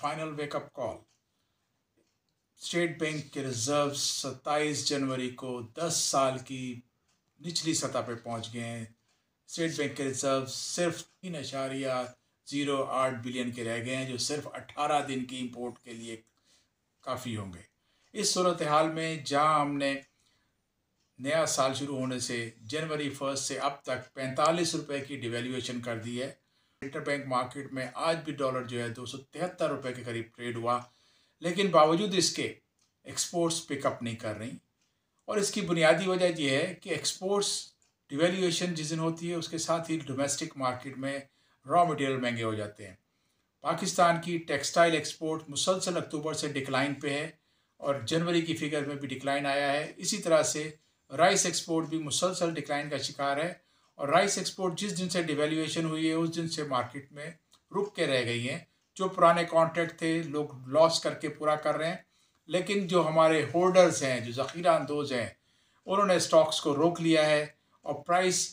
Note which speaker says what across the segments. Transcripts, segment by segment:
Speaker 1: final wake up call state bank के reserve 27 जनवरी को 10 साल की निचली सतह पर पहुंच गए हैं स्टेट बैंक के रिजर्व सिर्फ तीन अशारिया ज़ीरो आठ बिलियन के रह गए हैं जो सिर्फ अट्ठारह दिन की इंपोर्ट के लिए काफ़ी होंगे इस सूरत हाल में जहां हमने नया साल शुरू होने से जनवरी फर्स्ट से अब तक पैंतालीस रुपए की डिवेल्यूएशन कर दी है इंटरबैंक मार्केट में आज भी डॉलर जो है दो सौ तिहत्तर रुपये के करीब ट्रेड हुआ लेकिन बावजूद इसके एक्सपोर्ट्स पिकअप नहीं कर रही और इसकी बुनियादी वजह यह है कि एक्सपोर्ट्स डिवेल्यूएशन जिस दिन होती है उसके साथ ही डोमेस्टिक मार्केट में रॉ मटेरियल महंगे हो जाते हैं पाकिस्तान की टेक्सटाइल एक्सपोर्ट मुसलसल अक्टूबर से डिक्लाइन पे है और जनवरी की फिगर में भी डिक्लाइन आया है इसी तरह से राइस एक्सपोर्ट भी मुसलसल डिक्लाइन का शिकार है और राइस एक्सपोर्ट जिस दिन से डिवेल्यूएशन हुई है उस दिन से मार्केट में रुक के रह गई हैं जो पुराने कॉन्ट्रैक्ट थे लोग लॉस करके पूरा कर रहे हैं लेकिन जो हमारे होल्डर्स हैं जो ज़ख़ीरा अंदोज हैं उन्होंने स्टॉक्स को रोक लिया है और प्राइस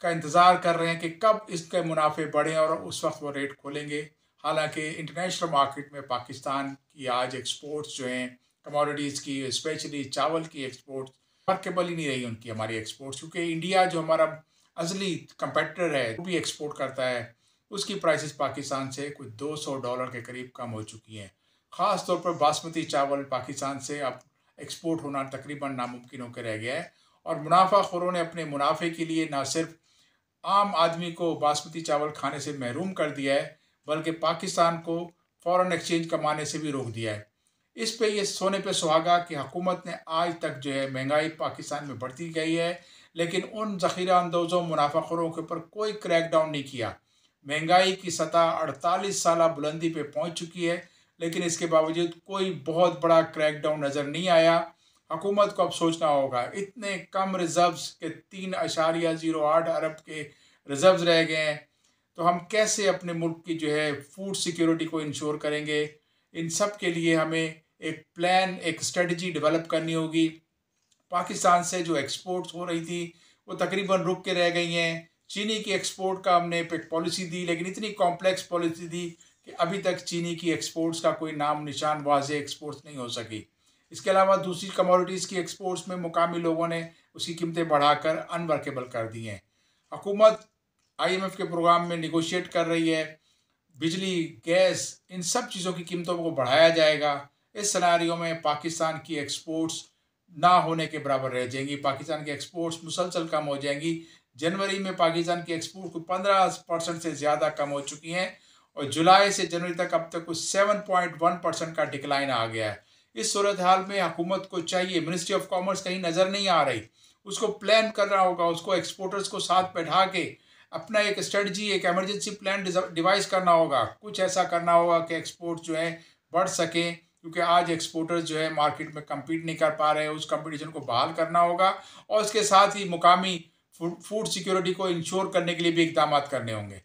Speaker 1: का इंतज़ार कर रहे हैं कि कब इसके मुनाफे बढ़ें और उस वक्त वो रेट खोलेंगे हालांकि इंटरनेशनल मार्केट में पाकिस्तान की आज एक्सपोर्ट्स जो हैं कमोडिटीज़ की स्पेशली चावल की एक्सपोर्ट्स वर्केबल ही नहीं रही उनकी हमारी एक्सपोर्ट्स क्योंकि इंडिया जो हमारा असली कंपेटर है वो भी एक्सपोर्ट करता है उसकी प्राइसेस पाकिस्तान से कुछ 200 डॉलर के करीब कम हो चुकी हैं ख़ास तौर पर बासमती चावल पाकिस्तान से अब एक्सपोर्ट होना तकरीबन नामुमकिन होकर रह गया है और मुनाफा खोरों ने अपने मुनाफे के लिए ना सिर्फ आम आदमी को बासमती चावल खाने से महरूम कर दिया है बल्कि पाकिस्तान को फ़ौर एक्सचेंज कमाने से भी रोक दिया है इस पे ये सोने पे सुहागा कि हुकूमत ने आज तक जो है महंगाई पाकिस्तान में बढ़ती गई है लेकिन उन जखीरा अंदोज़ों मुनाफाखरों के ऊपर कोई क्रैकडाउन नहीं किया महंगाई की सतह अड़तालीस साल बुलंदी पर पहुँच चुकी है लेकिन इसके बावजूद कोई बहुत बड़ा क्रैकडाउन नज़र नहीं आया हुकूमत को अब सोचना होगा इतने कम रिजर्व्स के तीन अशारिया ज़ीरो आठ अरब के रिजर्व्स रह गए हैं तो हम कैसे अपने मुल्क की जो है फूड सिक्योरिटी को इंश्योर करेंगे इन सब के लिए हमें एक प्लान एक स्ट्रेटजी डेवलप करनी होगी पाकिस्तान से जो एक्सपोर्ट्स हो रही थी वो तकरीबन रुक के रह गई हैं चीनी की एक्सपोर्ट का हमने पॉलिसी दी लेकिन इतनी कॉम्प्लेक्स पॉलिसी दी कि अभी तक चीनी की एक्सपोर्ट्स का कोई नाम निशान वाज एक्सपोर्ट्स नहीं हो सकी इसके अलावा दूसरी कमोडिटीज़ की एक्सपोर्ट्स में मुकामी लोगों ने उसकी कीमतें बढ़ाकर अनवर्केबल कर दी हैं हकूमत आईएमएफ के प्रोग्राम में निगोशिएट कर रही है बिजली गैस इन सब चीज़ों की कीमतों को बढ़ाया जाएगा इस सनारियों में पाकिस्तान की एक्सपोर्ट्स ना होने के बराबर रह जाएंगी पाकिस्तान की एक्सपोर्ट्स मुसलसल कम हो जाएंगी जनवरी में पाकिस्तान की एक्सपोर्ट को पंद्रह परसेंट से ज़्यादा कम हो चुकी हैं और जुलाई से जनवरी तक अब तक कुछ सेवन पॉइंट वन परसेंट का डिक्लाइन आ गया है इस सूरत हाल में हुकूमत को चाहिए मिनिस्ट्री ऑफ कॉमर्स कहीं नज़र नहीं आ रही उसको प्लान करना होगा उसको एक्सपोर्टर्स को साथ बैठा के अपना एक स्ट्रेटजी एक एमरजेंसी प्लान डिवाइस करना होगा कुछ ऐसा करना होगा कि एक्सपोर्ट जो है बढ़ सकें क्योंकि आज एक्सपोर्टर्स जो है मार्केट में कम्पीट नहीं कर पा रहे हैं उस कंपटीशन को बहाल करना होगा और उसके साथ ही मुकामी फूड सिक्योरिटी को इंश्योर करने के लिए भी इकदाम करने होंगे